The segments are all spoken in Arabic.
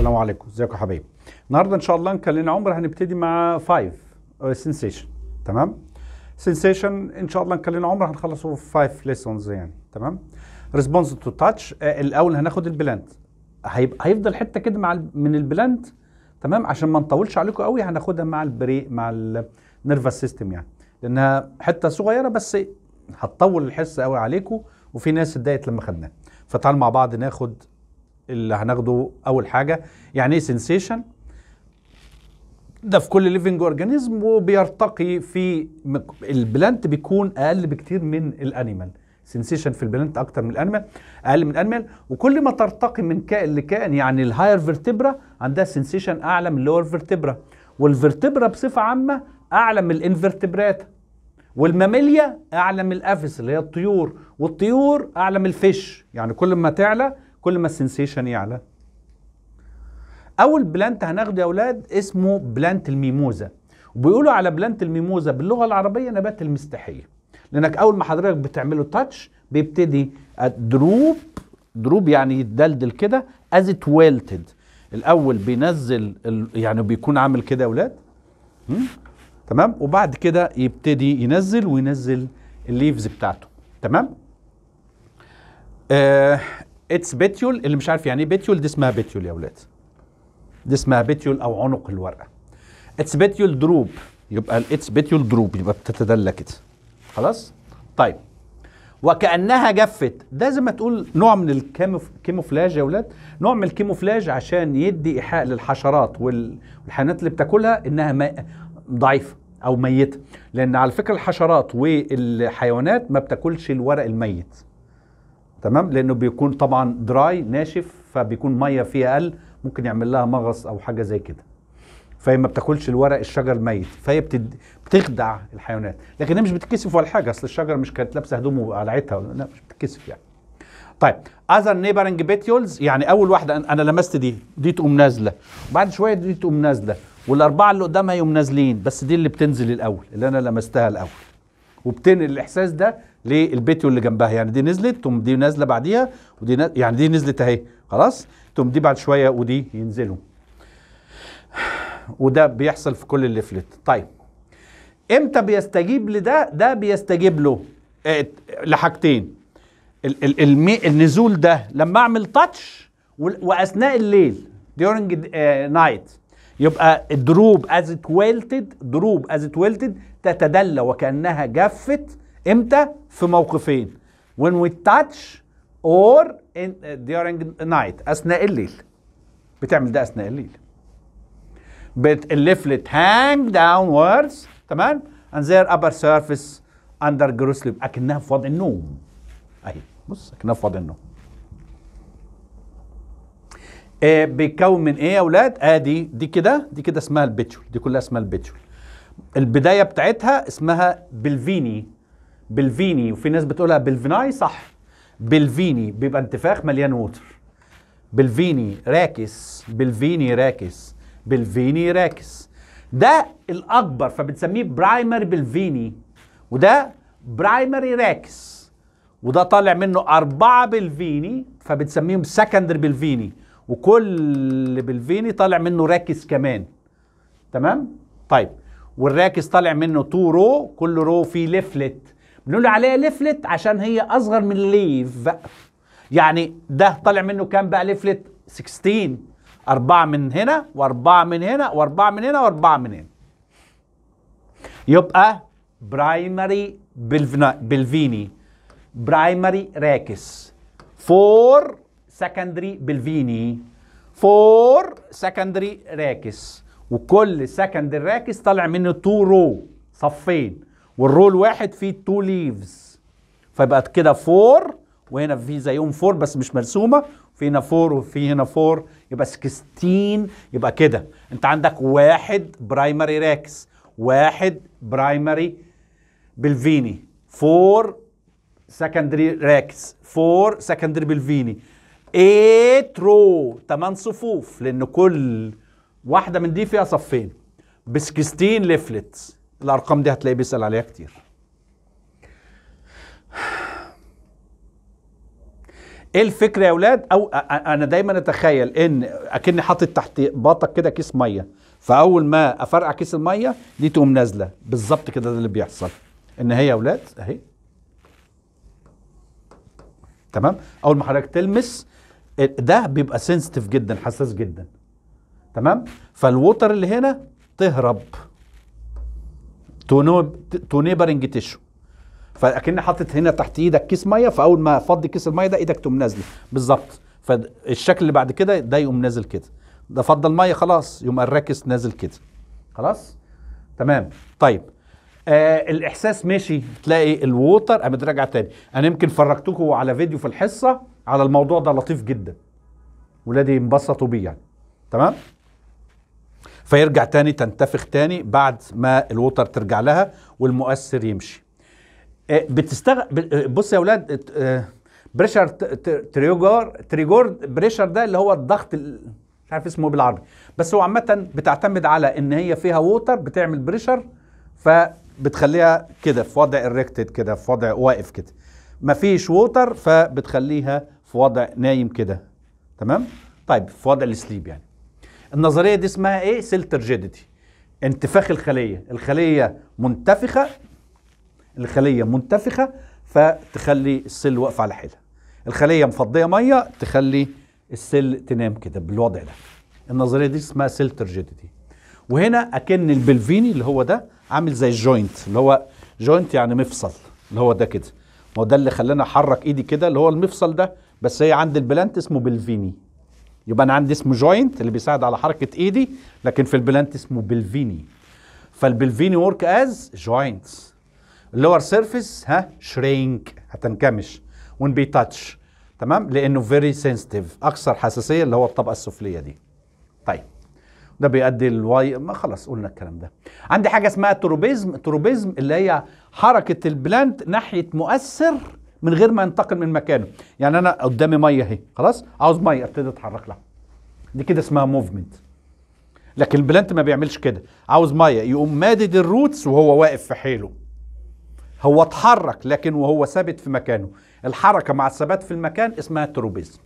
السلام عليكم ازيكم يا حبايبي النهارده ان شاء الله نكلم عمر هنبتدي مع 5 سنسيشن آه، تمام سنسيشن ان شاء الله نكلم عمر هنخلصه في 5 ليسونز يعني تمام ريسبونس تو تاتش الاول هناخد البلانت هيبقى هيفضل حته كده مع من البلانت تمام عشان ما نطولش عليكم قوي هناخدها مع البري مع النيرفس سيستم يعني لانها حته صغيره بس هتطول الحصه قوي عليكم وفي ناس اتضايقت لما خدناها فتعال مع بعض ناخد اللي هناخده اول حاجه يعني ايه سنسيشن ده في كل ليفنج اورجانيزم وبيرتقي في البلانت بيكون اقل بكتير من الانيمال سنسيشن في البلانت اكتر من الانيمال اقل من الانيمال وكل ما ترتقي من كائن لكائن يعني الهاير فيرتبرا عندها سنسيشن اعلى من اللور فيرتبرا والفيرتبرا بصفه عامه اعلى من الانفيرتبرات والماميليا اعلى من الافس اللي هي الطيور والطيور اعلى من الفيش يعني كل ما تعلى كل ما السنسيشن يعلى اول بلانت هناخده يا اولاد اسمه بلانت الميموزه وبيقولوا على بلانت الميموزه باللغه العربيه نبات المستحيه لانك اول ما حضرتك بتعمله تاتش بيبتدي دروب دروب يعني يتدلدل كده از ات ويلتد الاول بينزل يعني بيكون عامل كده يا اولاد تمام وبعد كده يبتدي ينزل وينزل الليفز بتاعته تمام آه اتس بيتيول اللي مش عارف يعني ايه بيتيول دي اسمها بيتيول يا اولاد دي اسمها بيتيول او عنق الورقه اتس بيتيول دروب يبقى الاتس بيتيول دروب يبقى بتتدلى كده خلاص طيب وكانها جفت ده زي ما تقول نوع من الكيموفلاج يا اولاد نوع من الكيموفلاج عشان يدي ايحاء للحشرات والحيوانات اللي بتاكلها انها ضعيفه او ميته لان على فكره الحشرات والحيوانات ما بتاكلش الورق الميت تمام لانه بيكون طبعا دراي ناشف فبيكون ميه فيها اقل ممكن يعمل لها مغص او حاجه زي كده فهي ما بتاكلش الورق الشجر ميت فهي بتد... بتخدع الحيوانات لكن هي مش بتتكسف ولا حاجه اصل الشجر مش كانت لابسه هدومه وقلعتها ولا لا مش بتتكسف يعني طيب اذر نيبرنج بيتيولز يعني اول واحده انا لمست دي دي تقوم نازله بعد شويه دي تقوم نازله والاربعه اللي قدامها يقوم نازلين بس دي اللي بتنزل الاول اللي انا لمستها الاول وبتنقل الاحساس ده للبيت اللي جنبها يعني دي نزلت تقوم دي نازله بعديها ودي نازل يعني دي نزلت اهي خلاص تقوم دي بعد شويه ودي ينزلوا وده بيحصل في كل الليفلت طيب امتى بيستجيب لده ده بيستجيب له اه لحاجتين ال ال ال النزول ده لما اعمل تاتش واثناء الليل during نايت آه، uh, يبقى الدروب از ات ويلتد دروب از ات ويلتد تتدلى وكانها جفت امتى في موقفين when we touch or in, uh, during night اثناء الليل بتعمل ده اثناء الليل بت الليفلت هانج داونوردز تمام and their upper surface under gross sleep اكنها في وضع النوم اهي بص اكنها في وضع النوم آه، بيتكون من ايه يا اولاد ادي آه دي كده دي كده اسمها البيتشول دي كلها اسمها البيتشول البدايه بتاعتها اسمها بلفيني بلفيني وفي ناس بتقولها بلفيناي صح بلفيني بيبقى انتفاخ مليان ووتر بلفيني راكس بلفيني راكس بلفيني راكس ده الاكبر فبنسميه برايمري بلفيني وده برايمري راكس وده طالع منه أربعة بلفيني فبتسميهم سكندري بلفيني وكل بالفيني طالع منه راكس كمان تمام طيب والراكس طالع منه تو رو كل رو فيه لفلت بنقول عليها لفلت عشان هي اصغر من ليف بقى يعني ده طالع منه كام بقى لفلت 16 أربعة من هنا وأربعة من هنا وأربعة من هنا وأربعة من هنا يبقى برايمري بلفيني برايمري راكس فور سكندري بلفيني فور سكندري راكس وكل سكندري راكس طالع منه تو رو صفين والرو الواحد فيه تو ليفز فيبقى كده فور وهنا في زيهم فور بس مش مرسومه في هنا فور وفي هنا فور يبقى 16 يبقى كده انت عندك واحد برايمري راكس واحد برايمري بلفيني فور سكندري راكس فور سكندري بلفيني 8 رو 8 صفوف لان كل واحده من دي فيها صفين ب 16 ليفلت الارقام دي هتلاقي بيسال عليها كتير ايه الفكره يا اولاد او انا دايما اتخيل ان اكني حاطط تحت باطك كده كيس ميه فاول ما افرقع كيس الميه دي تقوم نازله بالظبط كده ده اللي بيحصل ان هي يا اولاد اهي تمام اول ما حضرتك تلمس ده بيبقى سنسيتيف جدا حساس جدا تمام فالووتر اللي هنا تهرب تو نيبرنج تيشو فاكن حاطط هنا تحت ايدك كيس ميه فاول ما فضي كيس الميه ده ايدك تقوم نازله بالظبط فالشكل اللي بعد كده ده يقوم نازل كده ده فضى الميه خلاص يقوم الراكس نازل كده خلاص تمام طيب آه الاحساس ماشي تلاقي الووتر قامت راجعه تاني انا يمكن فرجتكم على فيديو في الحصه على الموضوع ده لطيف جدا ولادي انبسطوا بيه يعني تمام فيرجع تاني تنتفخ تاني بعد ما الوتر ترجع لها والمؤثر يمشي آه، بتستغ آه، بص يا اولاد آه، بريشر تريجور تريجور بريشر ده اللي هو الضغط مش عارف اسمه إيه بالعربي بس هو عامه بتعتمد على ان هي فيها ووتر بتعمل بريشر فبتخليها كده في وضع اريكتد كده في وضع واقف كده مفيش ووتر فبتخليها في وضع نايم كده تمام طيب في وضع السليب يعني النظريه دي اسمها ايه سيل ترجيديتي انتفاخ الخليه الخليه منتفخه الخليه منتفخه فتخلي السل واقف على حيلها الخليه مفضيه ميه تخلي السل تنام كده بالوضع ده النظريه دي اسمها سيل ترجيديتي وهنا اكن البلفيني اللي هو ده عامل زي الجوينت اللي هو جوينت يعني مفصل اللي هو ده كده ما هو ده اللي خلاني احرك ايدي كده اللي هو المفصل ده بس هي عند البلانت اسمه بلفيني يبقى انا عندي اسمه جوينت اللي بيساعد على حركه ايدي لكن في البلانت اسمه بلفيني فالبلفيني ورك از جوينتس اللور سيرفيس ها شرينك هتنكمش وان تاتش تمام لانه فيري سنسيتيف اكثر حساسيه اللي هو الطبقه السفليه دي طيب ده بيؤدي للواي ما خلاص قلنا الكلام ده عندي حاجه اسمها تروبيزم التروبيزم اللي هي حركه البلانت ناحيه مؤثر من غير ما ينتقل من مكانه يعني انا قدامي ميه اهي خلاص عاوز ميه ابتدي اتحرك لها دي كده اسمها موفمنت لكن البلانت ما بيعملش كده عاوز ميه يقوم مادد الروتس وهو واقف في حيله هو اتحرك لكن وهو ثابت في مكانه الحركه مع الثبات في المكان اسمها تروبيزم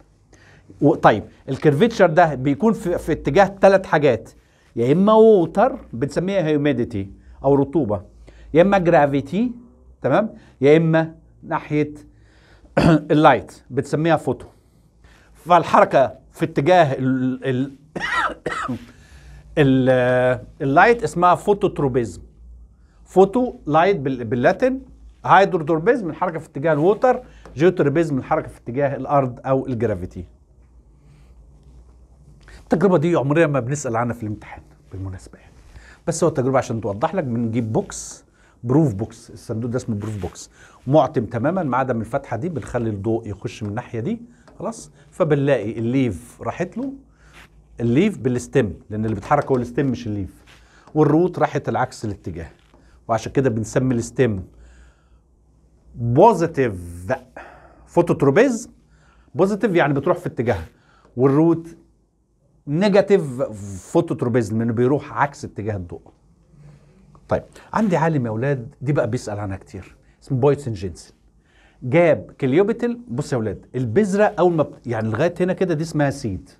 طيب الكيرفيتشر ده بيكون في, في اتجاه ثلاث حاجات يا اما ووتر بنسميها هيوميديتي او رطوبه يا اما جرافيتي تمام يا اما ناحيه اللايت بتسميها فوتو فالحركه في اتجاه ال ال اللايت اسمها فوتوتروبيزم فوتو لايت باللاتن هايدروتروبيزم الحركه في اتجاه الووتر جيوتروبيزم الحركه في اتجاه الارض او الجرافيتي التجربه دي عمرنا ما بنسال عنها في الامتحان بالمناسبه يعني بس هو التجربه عشان توضح لك بنجيب بوكس بروف بوكس الصندوق ده اسمه بروف بوكس معتم تماما ما عدا من الفتحه دي بنخلي الضوء يخش من الناحيه دي خلاص فبنلاقي الليف راحت له الليف بالستيم لان اللي بيتحرك هو الستيم مش الليف والروت راحت العكس الاتجاه وعشان كده بنسمي الستيم بوزيتيف فوتوتروبيزم بوزيتيف يعني بتروح في اتجاهها والروت نيجاتيف فوتوتروبيزم انه بيروح عكس اتجاه الضوء طيب عندي عالم يا اولاد دي بقى بيسال عنها كتير اسمه بويتسن جينسن جاب كليوبيتل بص يا اولاد البذره اول ما ب... يعني لغايه هنا كده دي اسمها سيد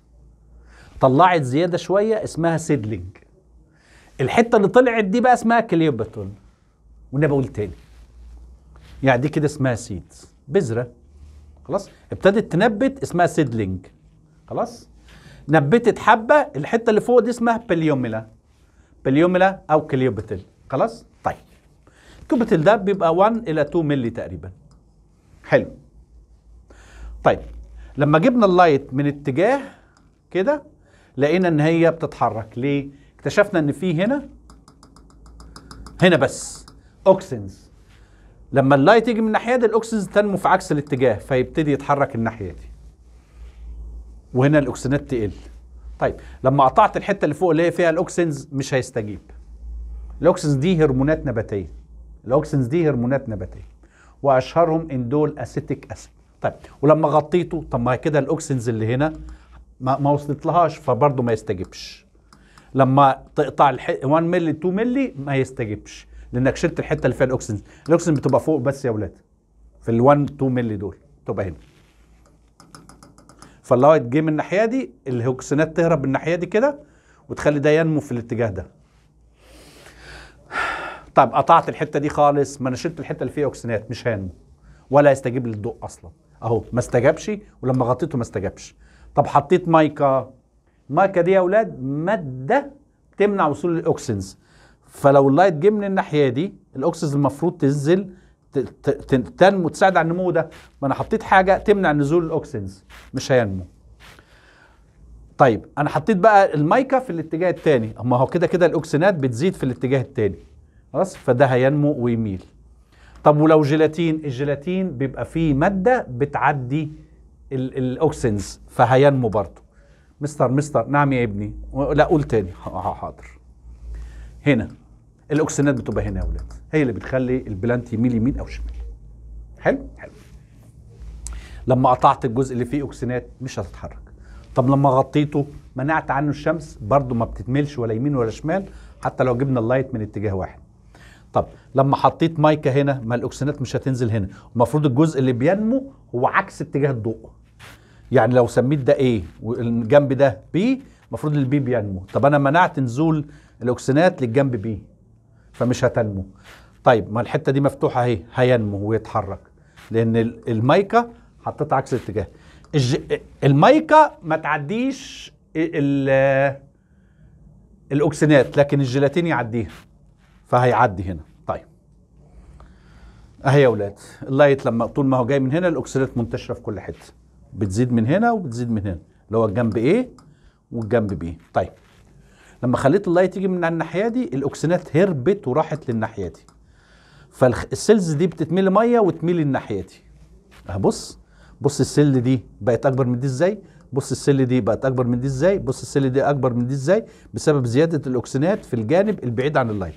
طلعت زياده شويه اسمها سيدلينج الحته اللي طلعت دي بقى اسمها كليوبيتل وانا بقول تاني يعني دي كده اسمها سيد بذره خلاص ابتدت تنبت اسمها سيدلينج خلاص نبتت حبه الحته اللي فوق دي اسمها بليوميلا بليوميلا او كليوبتل خلاص طيب كليوبتل ده بيبقى 1 الى 2 مللي تقريبا حلو طيب لما جبنا اللايت من اتجاه كده لقينا ان هي بتتحرك ليه اكتشفنا ان في هنا هنا بس اوكسنز لما اللايت يجي من الناحيه دي الاوكسنز تنمو في عكس الاتجاه فيبتدي يتحرك الناحيه دي وهنا الاكسنات تقل طيب لما قطعت الحته اللي فوق اللي هي فيها الاوكسنز مش هيستجيب الاوكسنز دي هرمونات نباتيه الاوكسنز دي هرمونات نباتيه واشهرهم اندول اسيتيك اسيد طيب ولما غطيته طب ما كده الاوكسنز اللي هنا ما, ما وصلتلهاش فبرضه ما يستجيبش لما تقطع 1 مللي 2 مللي ما يستجيبش لانك شلت الحته اللي فيها الاوكسنز الاوكسنز بتبقى فوق بس يا ولاد في ال 1 2 مللي دول تبقى هنا فاللايت جه من الناحيه دي الهوكسينات تهرب من الناحيه دي كده وتخلي ده ينمو في الاتجاه ده طب قطعت الحته دي خالص ما انا شلت الحته اللي فيها اوكسينات مش هانمو ولا يستجيب للضوء اصلا اهو ما استجابش ولما غطيته ما استجابش طب حطيت مايكا المايكا دي يا اولاد ماده تمنع وصول الاوكسينز فلو اللايت جه من الناحيه دي الاوكسينز المفروض تنزل تنمو تساعد على النمو ده ما انا حطيت حاجه تمنع نزول الاوكسنز مش هينمو طيب انا حطيت بقى المايكا في الاتجاه الثاني اما هو كده كده الاوكسينات بتزيد في الاتجاه الثاني خلاص فده هينمو ويميل طب ولو جيلاتين الجيلاتين بيبقى فيه ماده بتعدي الاوكسنز فهينمو برضه مستر مستر نعم يا ابني لا قول تاني حاضر هنا الاوكسينات بتبقى هنا يا اولاد هي اللي بتخلي البلانت يميل يمين او شمال حلو حلو لما قطعت الجزء اللي فيه اوكسينات مش هتتحرك طب لما غطيته منعت عنه الشمس برضه ما بتتملش ولا يمين ولا شمال حتى لو جبنا اللايت من اتجاه واحد طب لما حطيت مايكا هنا ما الاكسينات مش هتنزل هنا المفروض الجزء اللي بينمو هو عكس اتجاه الضوء يعني لو سميت ده ايه والجنب ده بي المفروض البي بينمو طب انا منعت نزول الاكسينات للجنب بي فمش هتنمو طيب ما الحته دي مفتوحه اهي هينمو ويتحرك لان المايكا حطيتها عكس الاتجاه الج... المايكا ما تعديش ال... لكن الجيلاتين يعديها فهيعدي هنا طيب اهي يا اولاد اللايت لما طول ما هو جاي من هنا الاوكسينات منتشره في كل حته بتزيد من هنا وبتزيد من هنا اللي هو الجنب ايه والجنب بي طيب لما خليت اللايت يجي من الناحيه دي الاوكسينات هربت وراحت للناحيه دي فالسيلز دي بتتملي ميه وتميل دي هبص بص السل دي بقت اكبر من دي ازاي بص السل دي بقت اكبر من دي ازاي بص السل دي اكبر من دي ازاي بسبب زياده الاكسينات في الجانب البعيد عن اللاين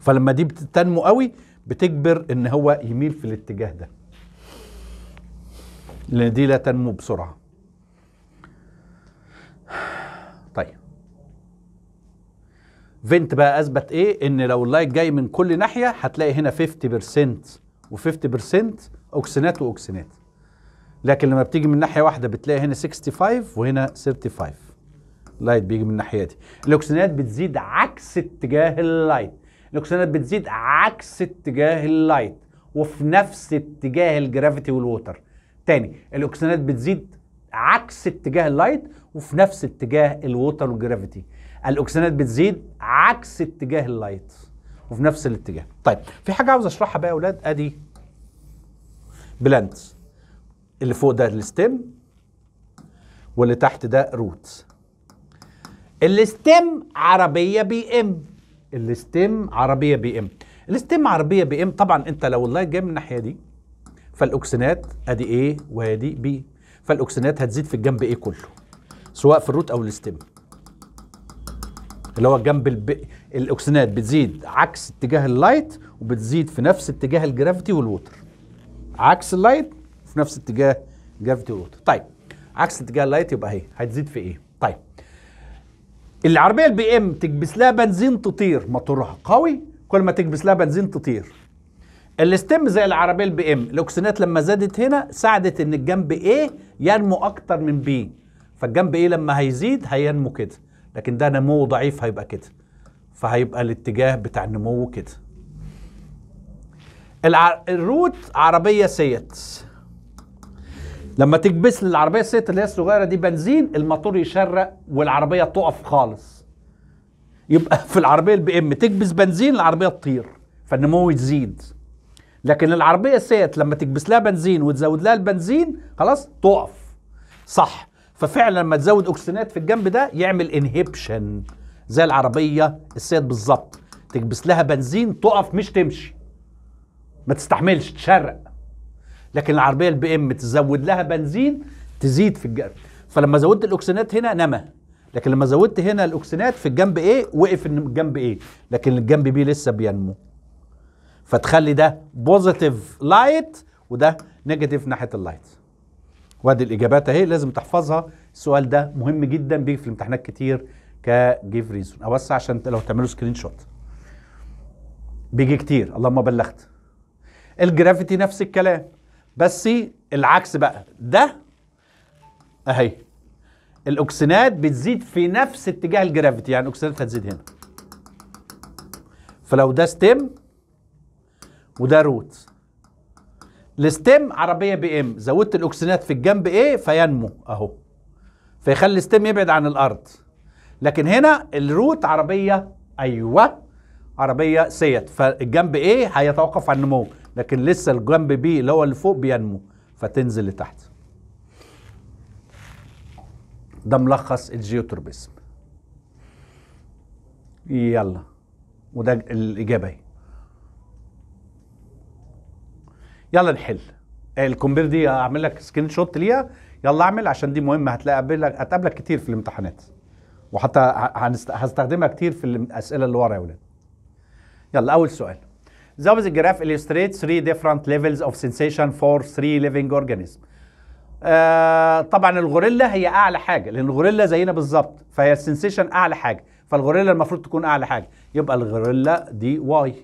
فلما دي بتنمو قوي بتجبر ان هو يميل في الاتجاه ده لان دي لا تنمو بسرعه فينت بقى اثبت ايه ان لو اللايت جاي من كل ناحيه هتلاقي هنا 50% و50% اوكسينات واوكسينات لكن لما بتيجي من ناحيه واحده بتلاقي هنا 65 وهنا 35 اللايت بيجي من الناحيه دي الاوكسينات بتزيد عكس اتجاه اللايت الاوكسينات بتزيد عكس اتجاه اللايت وفي نفس اتجاه الجرافيتي والووتر تاني الاوكسينات بتزيد عكس اتجاه اللايت وفي نفس اتجاه الووتر والجرافيتي الاكسجينات بتزيد عكس اتجاه اللايت وفي نفس الاتجاه طيب في حاجه عاوز اشرحها بقى يا اولاد ادي بلانت اللي فوق ده الستيم واللي تحت ده روت الستيم عربيه بي ام الستيم عربيه بي ام الستيم عربيه بي ام طبعا انت لو اللايت جاي من الناحيه دي فالاكسينات ادي ايه وادي بي فالاكسينات هتزيد في الجنب ايه كله سواء في الروت او الستيم اللي هو جنب الب... الاكسنات بتزيد عكس اتجاه اللايت وبتزيد في نفس اتجاه الجرافيتي والووتر عكس اللايت في نفس اتجاه الجرافيتي والووتر طيب عكس اتجاه اللايت يبقى اهي هتزيد في ايه طيب العربيه البي ام تكبس لها بنزين تطير موتورها قوي كل ما تكبس لها بنزين تطير الاستم زي العربيه البي ام الاكسنات لما زادت هنا ساعدت ان الجنب ايه ينمو اكتر من بي فالجنب ايه لما هيزيد هينمو كده لكن ده نمو ضعيف هيبقى كده فهيبقى الاتجاه بتاع النمو كده الروت عربية سيت لما تكبس للعربية سيت اللي هي الصغيرة دي بنزين الموتور يشرق والعربية تقف خالص يبقى في العربية البي ام تكبس بنزين العربية تطير فالنمو يزيد لكن العربية سيت لما تكبس لها بنزين وتزود لها البنزين خلاص تقف صح ففعلا لما تزود اوكسينات في الجنب ده يعمل انهبشن زي العربيه السيد بالظبط تكبس لها بنزين تقف مش تمشي ما تستحملش تشرق لكن العربيه البي ام تزود لها بنزين تزيد في الجنب فلما زودت الاوكسينات هنا نما لكن لما زودت هنا الاوكسينات في الجنب ايه وقف الجنب ايه لكن الجنب بي لسه بينمو فتخلي ده بوزيتيف لايت وده نيجاتيف ناحيه اللايت وادي الاجابات اهي لازم تحفظها السؤال ده مهم جدا بيجي في الامتحانات كتير كجيف ريزون اوسع عشان لو تعملوا سكرين شوت بيجي كتير اللهم بلغت الجرافيتي نفس الكلام بس العكس بقى ده اهي الاكسنات بتزيد في نفس اتجاه الجرافيتي يعني الاكسنات هتزيد هنا فلو ده ستيم وده روت الستيم عربيه بي ام زودت الاكسينات في الجنب ايه فينمو اهو فيخلي الستيم يبعد عن الارض لكن هنا الروت عربيه ايوه عربيه سيت فالجنب ايه هيتوقف عن النمو لكن لسه الجنب بي اللي هو اللي فوق بينمو فتنزل لتحت ده ملخص الجيوتربيزم يلا وده الاجابه اهي يلا نحل إيه، الكومبير دي اعمل لك سكرين شوت ليها يلا اعمل عشان دي مهمه هتلاقي قابلك هتقابلك كتير في الامتحانات وحتى هستخدمها كتير في الاسئله اللي ورا يا ولاد يلا اول سؤال There الجراف a 3 different levels of sensation for three living organisms. آه طبعا الغوريلا هي اعلى حاجه لان الغوريلا زينا بالظبط فهي السنسيشن اعلى حاجه فالغوريلا المفروض تكون اعلى حاجه يبقى الغوريلا دي واي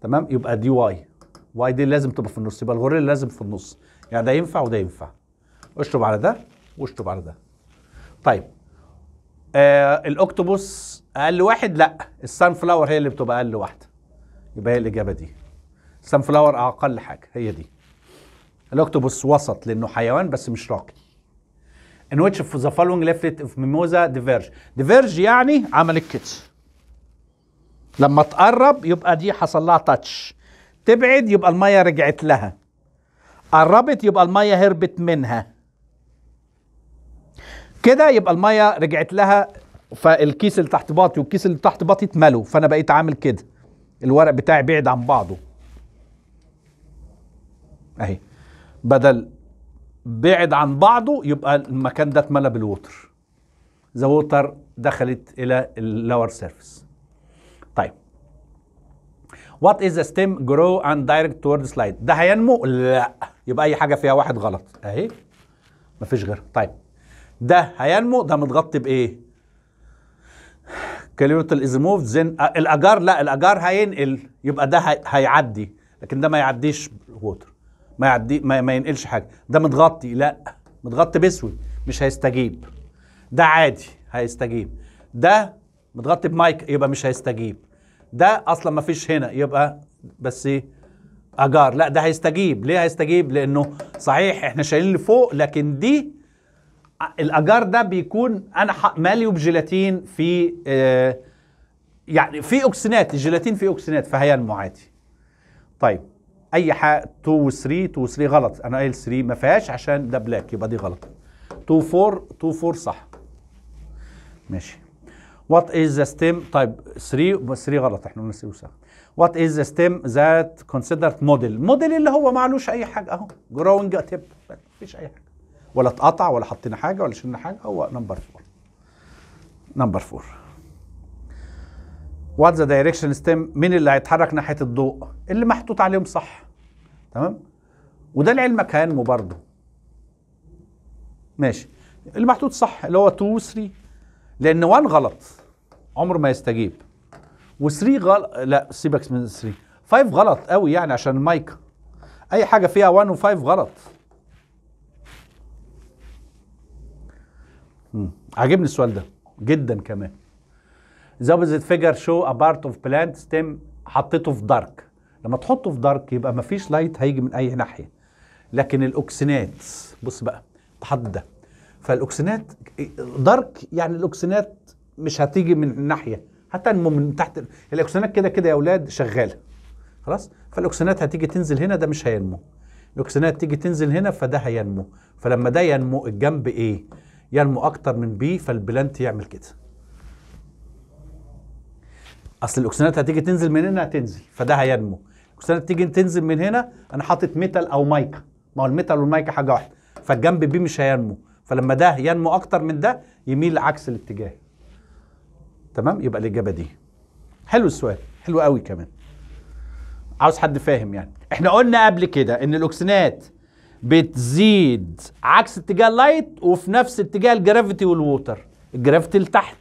تمام يبقى دي واي واي دي لازم تبقى في النص يبقى الغوريلا لازم في النص يعني ده ينفع وده ينفع اشرب على ده واشرب على ده طيب آه الاكتوبوس اقل واحد لا السان فلاور هي اللي بتبقى اقل واحده يبقى هي الاجابه دي السان فلاور اقل حاجه هي دي الاكتوبوس وسط لانه حيوان بس مش راقي ان ويتش اوف ذا فالوينج ليفت اوف ميموزا ديفيرج ديفيرج يعني عملت كده لما تقرب يبقى دي حصل لها تاتش تبعد يبقى المية رجعت لها قربت يبقى المية هربت منها كده يبقى المية رجعت لها فالكيس اللي تحت باطي والكيس اللي تحت باطي اتملوا فانا بقيت عامل كده الورق بتاعي بعد عن بعضه اهي بدل بعد عن بعضه يبقى المكان ده اتملى بالوتر ذا ووتر دخلت الى اللور سيرفيس طيب وات از stem grow and direct توورد سلايد ده هينمو لا يبقى اي حاجه فيها واحد غلط اهي مفيش غيرها طيب ده هينمو ده متغطي بايه كاليوتال از موفد زين الاجار لا الاجار هينقل يبقى ده هيعدي لكن ده ما يعديش ووتر ما يعدي ما, ما ينقلش حاجه ده متغطي لا متغطي باسود مش هيستجيب ده عادي هيستجيب ده متغطي بمايك يبقى مش هيستجيب ده اصلا ما فيش هنا يبقى بس ايه اجار لا ده هيستجيب ليه هيستجيب لانه صحيح احنا شايلين لفوق لكن دي الاجار ده بيكون انا مالي بجيلاتين في آه، يعني في اوكسينات الجيلاتين في اوكسينات فهي المعادي طيب اي حاجه 2 و 3 2 و 3 غلط انا قايل 3 ما فيهاش عشان ده بلاك يبقى دي غلط 2 4 2 4 صح ماشي What is the stem طيب 3 3 غلط احنا قلنا 3 و7 What is the stem that considered model model اللي هو معلوش اي حاجه اهو growing a tip مفيش اي حاجه ولا اتقطع ولا حطينا حاجه ولا شلنا حاجه هو نمبر 4 نمبر 4 وات ذا دايركشن ستيم مين اللي هيتحرك ناحيه الضوء اللي محطوط عليهم صح تمام وده لعلمك هانمو برضه ماشي اللي محطوط صح اللي هو 2 3 لان 1 غلط عمره ما يستجيب و3 غلط لا سيبك من 3 5 غلط قوي يعني عشان المايك اي حاجه فيها 1 و5 غلط امم عاجبني السؤال ده جدا كمان ذا opposite فيجر شو ا بارت اوف بلانت ستيم حطيته في دارك لما تحطه في دارك يبقى مفيش لايت هيجي من اي ناحيه لكن الاوكسينات بص بقى تحط ده فالاوكسينات دارك يعني الاوكسينات مش هتيجي من ناحيه هتنمو من تحت الاكسونات كده كده يا اولاد شغاله خلاص فالاكسونات هتيجي تنزل هنا ده مش هينمو الاكسونات تيجي تنزل هنا فده هينمو فلما ده ينمو الجنب ايه ينمو اكتر من بي فالبلانت يعمل كده اصل الاكسونات هتيجي تنزل من هنا هتنزل فده هينمو الاكسونات تيجي تنزل من هنا انا حاطط ميتال او مايكا ما هو الميتال والمايكا حاجه واحده فالجنب بي مش هينمو فلما ده ينمو اكتر من ده يميل عكس الاتجاه تمام يبقى الاجابه دي حلو السؤال حلو قوي كمان عاوز حد فاهم يعني احنا قلنا قبل كده ان الاكسنات بتزيد عكس اتجاه اللايت وفي نفس اتجاه الجرافيتي والووتر الجرافيتي لتحت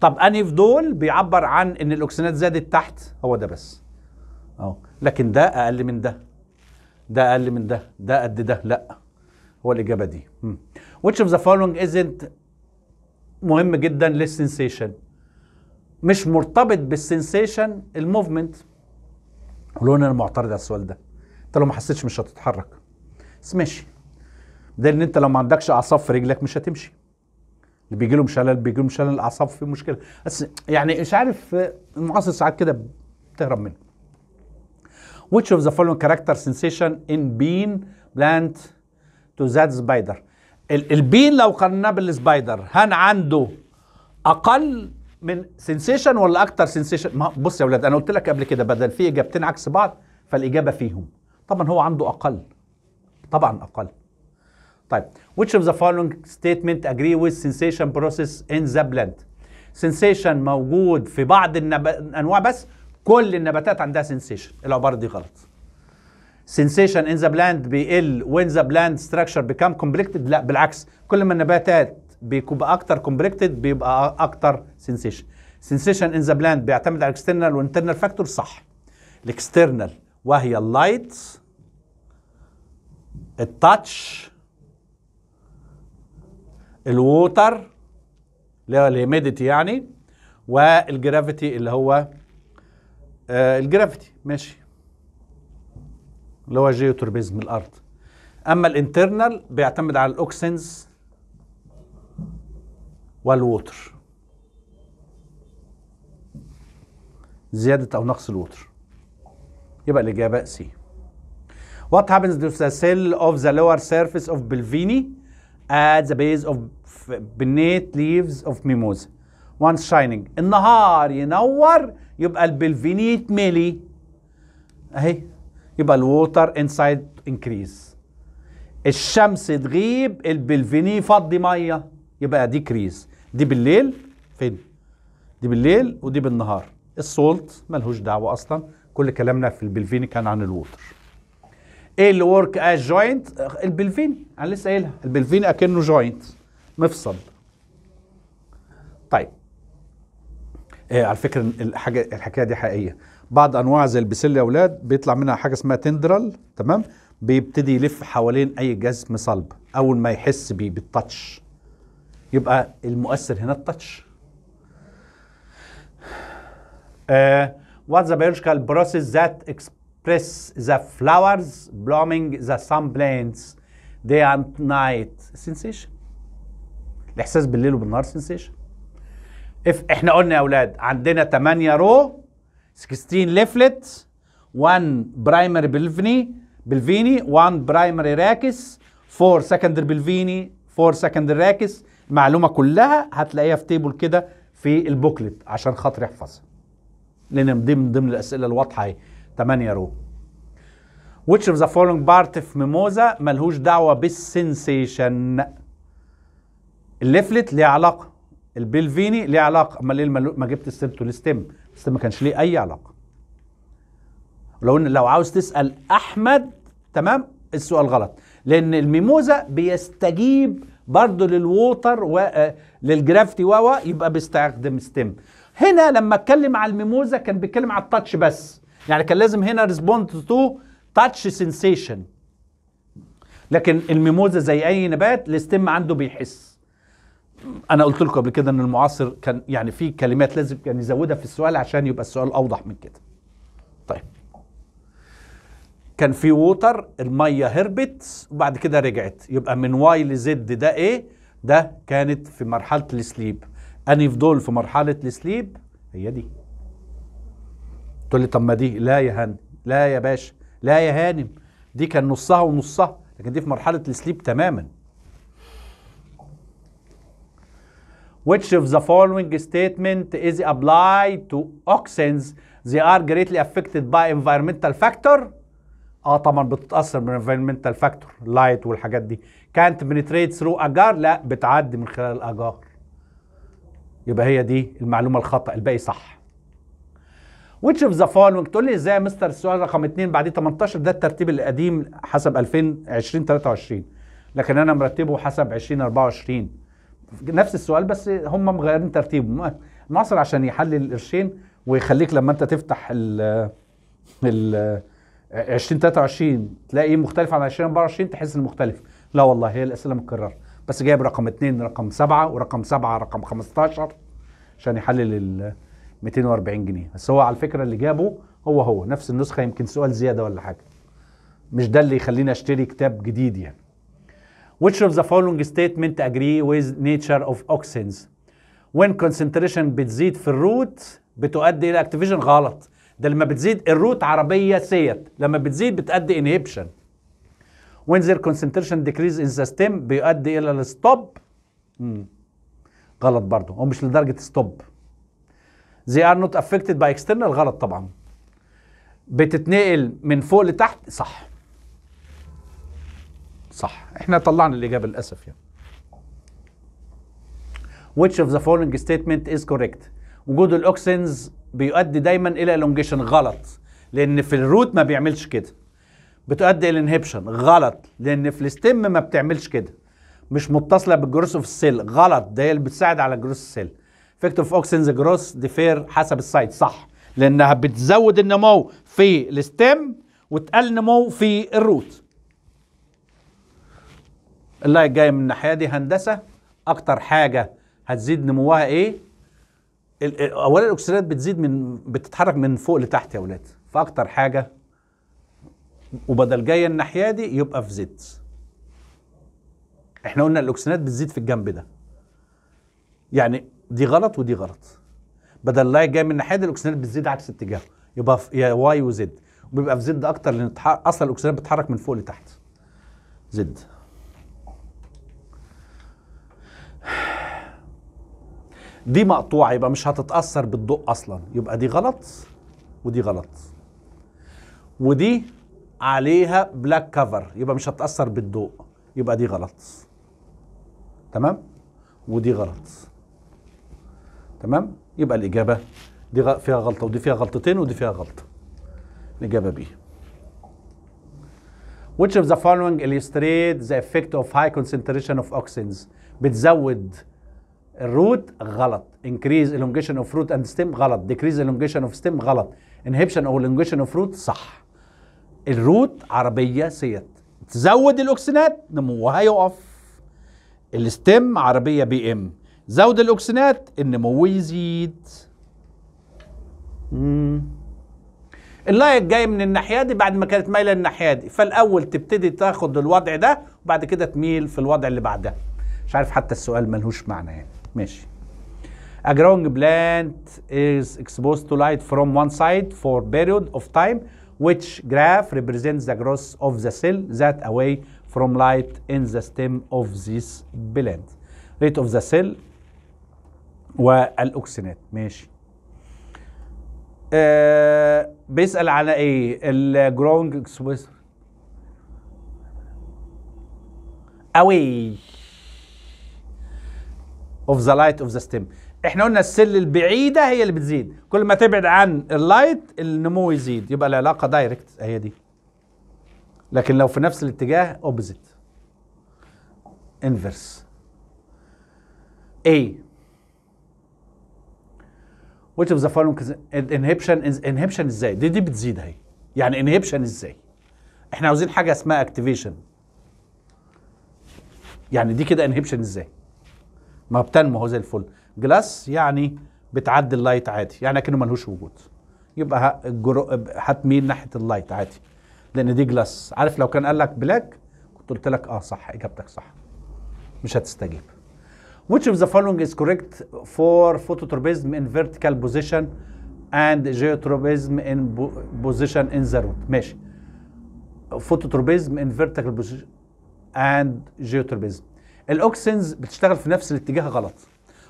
طب انهي في دول بيعبر عن ان الاكسنات زادت تحت هو ده بس اهو لكن ده اقل من ده ده اقل من ده ده قد ده لا هو الاجابه دي which of the following isn't مهم جدا للسنسيشن مش مرتبط بالسنسيشن الموفمنت قولوا انا معترض على السؤال ده انت لو ما حسيتش مش هتتحرك بس ماشي ده ان انت لو ما عندكش اعصاب في رجلك مش هتمشي اللي بيجي له شلل بيجي له شلل الاعصاب في مشكله بس يعني مش عارف المعاصر ساعات كده بتهرب منه which of the following character sensation in being plant to that spider البين لو قارناه بالسبايدر هان عنده اقل من سنسيشن ولا اكتر سنسيشن بص يا اولاد انا قلت لك قبل كده بدل في اجابتين عكس بعض فالاجابه فيهم طبعا هو عنده اقل طبعا اقل طيب which of the following statement agree with sensation process in the plant sensation موجود في بعض الانواع بس كل النباتات عندها sensation العباره دي غلط سنسيشن ان ذا بلانت بيقل وين ذا بلانت ستراكشر بيكام كومبليكتد لا بالعكس كل ما النباتات بيبقى اكتر كومبليكتد بيبقى اكتر سنسيشن سنسيشن ان ذا بلانت بيعتمد على الاكسترنال والانترنال فاكتور صح الاكسترنال وهي اللايت التاتش الووتر اللي هو الهيميديتي يعني والجرافيتي اللي هو آه الجرافيتي ماشي اللي هو جيوتربيزم الارض اما الانترنال بيعتمد على الاوكسنز والووتر زياده او نقص الووتر يبقى الاجابه سي What happens to the cell of the lower surface of Belvini at the base of beneath leaves of mimosa once shining النهار ينور يبقى البلفيني يتملي اهي يبقى الووتر انسايد انكريز الشمس تغيب البلفيني فضي ميه يبقى دي كريز دي بالليل فين دي بالليل ودي بالنهار السولت ملهوش دعوه اصلا كل كلامنا في البلفيني كان عن الووتر ايه اللي ورك از جوينت البلفيني انا لسه قايلها البلفيني اكنه جوينت مفصل طيب إيه على فكره الحاجه الحكايه دي حقيقيه بعض انواع زي البسلة اولاد بيطلع منها حاجه اسمها تندرال تمام بيبتدي يلف حوالين اي جسم صلب اول ما يحس بيه بالتاتش يبقى المؤثر هنا التاتش آه what the biological process that express the flowers blooming the sun day and night sensation الاحساس بالليل وبالنهار sensation اف احنا قلنا يا اولاد عندنا 8 رو 16 ليفلت 1 برايمري بلفني بلفيني 1 برايمري راكس 4 سكندري بلفيني 4 سكندري راكس المعلومه كلها هتلاقيها في تيبل كده في البوكلت عشان خاطر يحفظها لان دي من ضمن الاسئله الواضحه اهي 8 رو which of the following part في ميموزا ملهوش دعوه بالسنسيشن الليفلت ليه علاقه البلفيني ليه علاقه امال ليه ما جبت السيرتو الستيم بس ما كانش ليه اي علاقه لو ان لو عاوز تسال احمد تمام السؤال غلط لان الميموزا بيستجيب برضه للووتر وللجرافتي آه، و يبقى بيستخدم ستيم هنا لما اتكلم على الميموزا كان بيتكلم على التاتش بس يعني كان لازم هنا ريسبوند تو تاتش سنسيشن لكن الميموزا زي اي نبات الستيم عنده بيحس انا قلت لكم قبل كده ان المعاصر كان يعني في كلمات لازم كان يعني يزودها في السؤال عشان يبقى السؤال اوضح من كده طيب كان في ووتر الميه هربت وبعد كده رجعت يبقى من واي لزد ده ايه ده كانت في مرحله السليب اني في دول في مرحله السليب هي دي تقول لي طب ما دي لا يا هاني لا يا باشا لا يا هانم دي كان نصها ونصها لكن دي في مرحله السليب تماما which of the following statement is applied to auxins they are greatly affected by environmental factor اه طبعا بتتاثر من environmental factor light والحاجات دي can't penetrate through agar لا بتعدي من خلال الاجار يبقى هي دي المعلومه الخطا الباقي صح which of the following تقول لي ازاي يا مستر السؤال رقم 2 بعديه 18 ده الترتيب القديم حسب 2020 23 لكن انا مرتبه حسب 2024 نفس السؤال بس هم مغيرين ترتيبهم ناصر عشان يحلل القرشين ويخليك لما انت تفتح ال ال 2023 تلاقي مختلف عن 2024 تحس انه مختلف لا والله هي الاسئله متكرره بس جايب رقم 2 رقم 7 ورقم 7 رقم 15 عشان يحلل ال 240 جنيه بس هو على الفكره اللي جابه هو هو نفس النسخه يمكن سؤال زياده ولا حاجه مش ده اللي يخليني اشتري كتاب جديد يعني Which of the following statement agree with nature of auxins? When concentration بتزيد في الروت بتؤدي إلى activation غلط ده لما بتزيد الروت عربية سيت لما بتزيد بتؤدي inhibition when their concentration decrease in the stem بيؤدي إلى الستوب غلط برضه هو مش لدرجة ستوب they are not affected by external غلط طبعا بتتنقل من فوق لتحت صح صح احنا طلعنا الاجابه للاسف يعني which of the following statement is correct وجود الاوكسينز بيؤدي دايما الى الونجيشن غلط لان في الروت ما بيعملش كده بتؤدي الى انهبشن غلط لان في الستيم ما بتعملش كده مش متصله بالجروس اوف السيل غلط ده هي اللي بتساعد على جروس السيل افكت اوف اوكسينز جروس ديفير حسب السايت صح لانها بتزود النمو في الستيم وتقل نمو في الروت اللايك جاي من الناحيه دي هندسه اكتر حاجه هتزيد نموها ايه اولا الاكسيدات بتزيد من بتتحرك من فوق لتحت يا ولاد فاكتر حاجه وبدل جايه الناحيه دي يبقى في زد احنا قلنا الاكسيدات بتزيد في الجنب ده يعني دي غلط ودي غلط بدل اللايك جاي من الناحيه دي الاكسيدات بتزيد عكس اتجاهه يبقى في واي وزد وبيبقى في زد اكتر لان اصلا الاكسيدات بتتحرك من فوق لتحت زد دي مقطوعه يبقى مش هتتاثر بالضوء اصلا يبقى دي غلط ودي غلط ودي عليها بلاك كفر يبقى مش هتاثر بالضوء يبقى دي غلط تمام ودي غلط تمام يبقى الاجابه دي فيها غلطه ودي فيها غلطتين ودي فيها غلطه الاجابه بيه Which of the following illustrate the effect of high concentration of auxins بتزود الروت غلط انكريز elongation اوف روت اند ستيم غلط ديكريز elongation اوف ستيم غلط inhibition او elongation اوف روت صح الروت عربيه سيت تزود الاوكسينات نموها يقف الستيم عربيه بي ام زود الاوكسينات النمو يزيد اللايك جاي من الناحيه دي بعد ما كانت مايله للناحيه دي فالاول تبتدي تاخد الوضع ده وبعد كده تميل في الوضع اللي بعدها مش عارف حتى السؤال ملهوش معنى يعني ماشي A growing plant is exposed to light from one side for period of time which graph represents the growth of the cell that away from light in the stem of this plant rate of the cell والأكسينات ماشي آه بيسال على ايه growing اكسبوزر away اوف ذا لايت اوف ذا ستيم احنا قلنا السل البعيده هي اللي بتزيد كل ما تبعد عن اللايت النمو يزيد يبقى العلاقه دايركت هي دي لكن لو في نفس الاتجاه اوبزيت انفرس A which of the following inhibition is inhibition ازاي دي دي بتزيد اهي يعني inhibition ازاي احنا عاوزين حاجه اسمها activation يعني دي كده inhibition ازاي ما بتنمو هو زي الفل جلاس يعني بتعدي اللايت عادي يعني لكنه ملهوش وجود يبقى هتميل ناحيه اللايت عادي لان دي جلاس عارف لو كان قال لك بلاك كنت قلت لك اه صح اجابتك صح مش هتستجيب which of the following is correct for phototropism in vertical position and geotropism in position in the root ماشي phototropism in vertical position and geotropism الاوكسنز بتشتغل في نفس الاتجاه غلط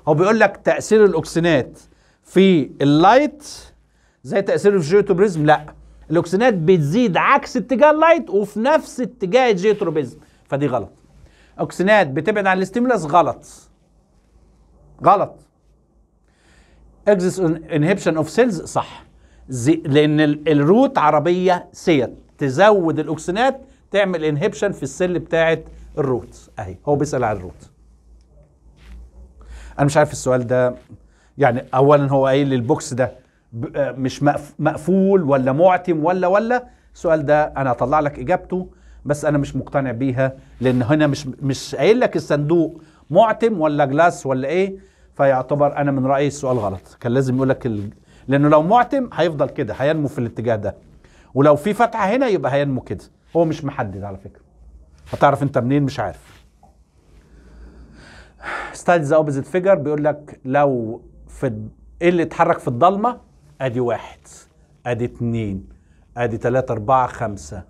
هو بيقول لك تاثير الاوكسينات في اللايت زي تاثير الجيوتوبريزم لا الاوكسينات بتزيد عكس اتجاه اللايت وفي نفس اتجاه الجيوتروبيزم فدي غلط اوكسينات بتبعد عن الاستيمولس غلط غلط اكزس انهبشن اوف سيلز صح زي لان الروت عربيه سيت تزود الاوكسينات تعمل انهبشن في السيل بتاعت الروت اهي هو بيسال على الروت انا مش عارف السؤال ده يعني اولا هو قايل البوكس ده آه، مش مقفول ولا معتم ولا ولا السؤال ده انا هطلع لك اجابته بس انا مش مقتنع بيها لان هنا مش مش قايل لك الصندوق معتم ولا جلاس ولا ايه فيعتبر انا من رايي السؤال غلط كان لازم يقول لك ال... لانه لو معتم هيفضل كده هينمو في الاتجاه ده ولو في فتحه هنا يبقى هينمو كده هو مش محدد على فكره هتعرف انت منين مش عارف ستايلز ذا اوبوزيت فيجر بيقول لك لو في ايه اللي اتحرك في الضلمه ادي واحد ادي اتنين ادي تلاته اربعه خمسه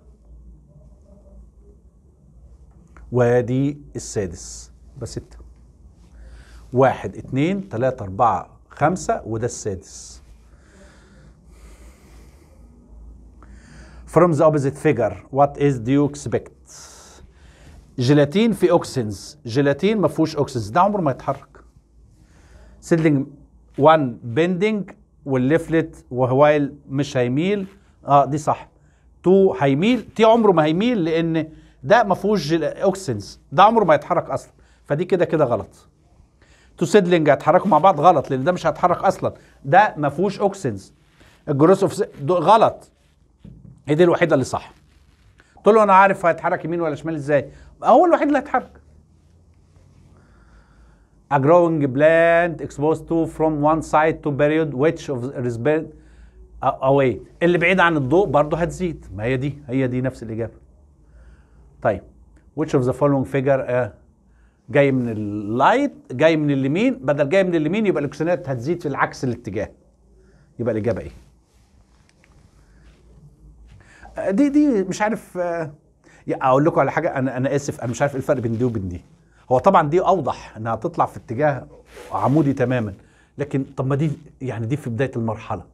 وادي السادس يبقى سته واحد اتنين تلاته اربعه خمسه وده السادس From the opposite figure, what is do you expect? جيلاتين في اوكسنز جيلاتين ما فيهوش اوكسنز ده عمره ما يتحرك سيلدنج 1 بيندنج والليفلت وهوايل مش هيميل اه دي صح 2 هيميل تي عمره ما هيميل لان ده ما فيهوش اوكسنز ده عمره ما يتحرك اصلا فدي كده كده غلط تو سيدلينج هيتحركوا مع بعض غلط لان ده مش هيتحرك اصلا ده ما فيهوش اوكسنز الجروس اوف غلط هي دي الوحيده اللي صح قلت له انا عارف هيتحرك يمين ولا شمال ازاي هو الوحيد اللي هيتحرك a growing plant exposed to from one side to period which of respect away اللي بعيد عن الضوء برضه هتزيد ما هي دي هي دي نفس الاجابه طيب which of the following figure uh, جاي من اللايت جاي من اليمين بدل جاي من اليمين يبقى الاكسونات هتزيد في العكس الاتجاه يبقى الاجابه ايه آه، دي دي مش عارف uh, اقول لكم على حاجه انا انا اسف انا مش عارف ايه الفرق بين دي وبين دي هو طبعا دي اوضح انها تطلع في اتجاه عمودي تماما لكن طب ما دي يعني دي في بدايه المرحله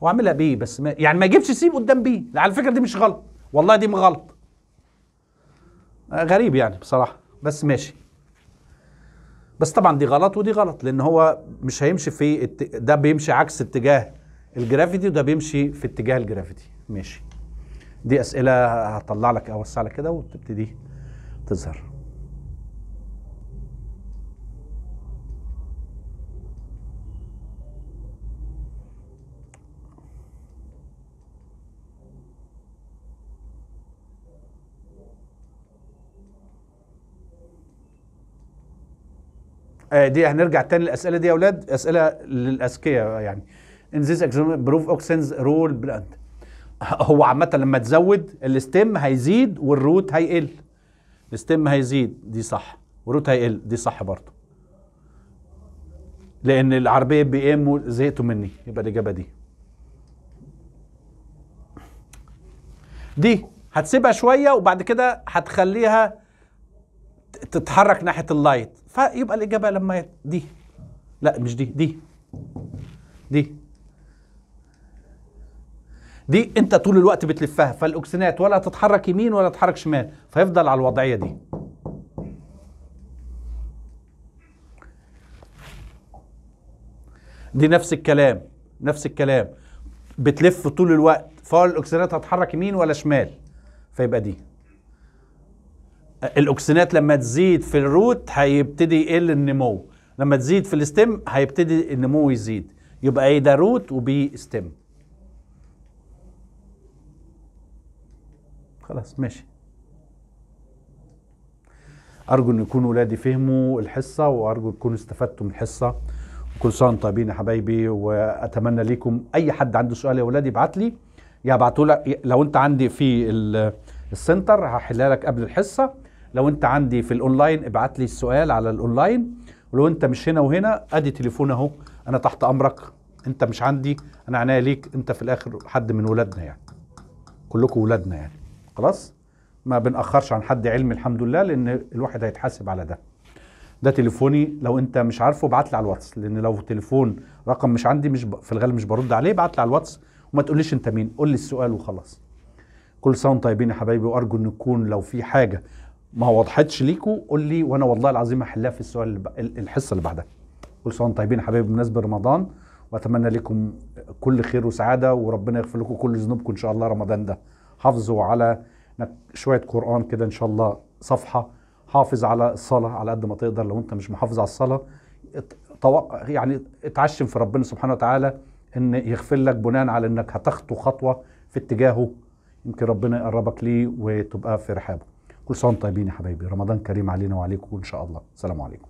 واعملها بيه بس ما يعني ما يجيبش سي قدام بي على فكره دي مش غلط والله دي غلط آه، غريب يعني بصراحه بس ماشي بس طبعا دي غلط ودي غلط لان هو مش هيمشي في ده بيمشي عكس اتجاه الجرافيتي وده بيمشي في اتجاه الجرافيتي ماشي دي اسئله هطلع لك اوسع لك كده وتبتدي تظهر آه، دي هنرجع تاني للاسئله دي يا اولاد اسئله للاذكياء يعني in this experiment prove oxygen's role blunt هو عامه لما تزود الاستم هيزيد والروت هيقل الاستم هيزيد دي صح والروت هيقل دي صح برضه لان العربيه بي ام زهقتوا مني يبقى الاجابه دي دي هتسيبها شويه وبعد كده هتخليها تتحرك ناحيه اللايت فيبقى الاجابه لما دي لا مش دي دي دي دي انت طول الوقت بتلفها فالاكسنات ولا تتحرك يمين ولا تتحرك شمال فيفضل على الوضعيه دي دي نفس الكلام نفس الكلام بتلف طول الوقت فالاكسنات هتتحرك يمين ولا شمال فيبقى دي الاكسنات لما تزيد في الروت هيبتدي يقل النمو لما تزيد في الاستم هيبتدي النمو يزيد يبقى ايه ده روت وبي استم خلاص ماشي ارجو ان يكون ولادي فهموا الحصه وارجو تكونوا استفدتوا من الحصه وكل سنه وانتم طيبين يا حبايبي واتمنى ليكم اي حد عنده سؤال يا ولادي ابعت لي يا يعني ابعته لك لو انت عندي في السنتر هحلها لك قبل الحصه لو انت عندي في الاونلاين ابعت لي السؤال على الاونلاين ولو انت مش هنا وهنا ادي تليفون اهو انا تحت امرك انت مش عندي انا عناية ليك انت في الاخر حد من ولادنا يعني كلكم ولادنا يعني خلاص ما بنأخرش عن حد علمي الحمد لله لأن الواحد هيتحاسب على ده ده تليفوني لو انت مش عارفه ابعت لي على الواتس لان لو تليفون رقم مش عندي مش ب... في الغالب مش برد عليه ابعت لي على الواتس وما تقوليش انت مين قول لي السؤال وخلاص كل سنة طيبين يا حبايبي وارجو ان يكون لو في حاجه ما وضحتش ليكوا قول لي وانا والله العظيم هحلها في السؤال اللي الحصه اللي بعدها كل سنة طيبين يا حبايبي بمناسبه رمضان واتمنى لكم كل خير وسعاده وربنا يغفر لكم كل ذنوبكم ان شاء الله رمضان ده حافظوا على شويه قران كده ان شاء الله صفحه حافظ على الصلاه على قد ما تقدر لو انت مش محافظ على الصلاه يعني اتعشم في ربنا سبحانه وتعالى ان يغفر لك بناء على انك هتخطو خطوه في اتجاهه يمكن ربنا يقربك ليه وتبقى في رحابه كل سنه طيبين يا حبايبي رمضان كريم علينا وعليكم ان شاء الله سلام عليكم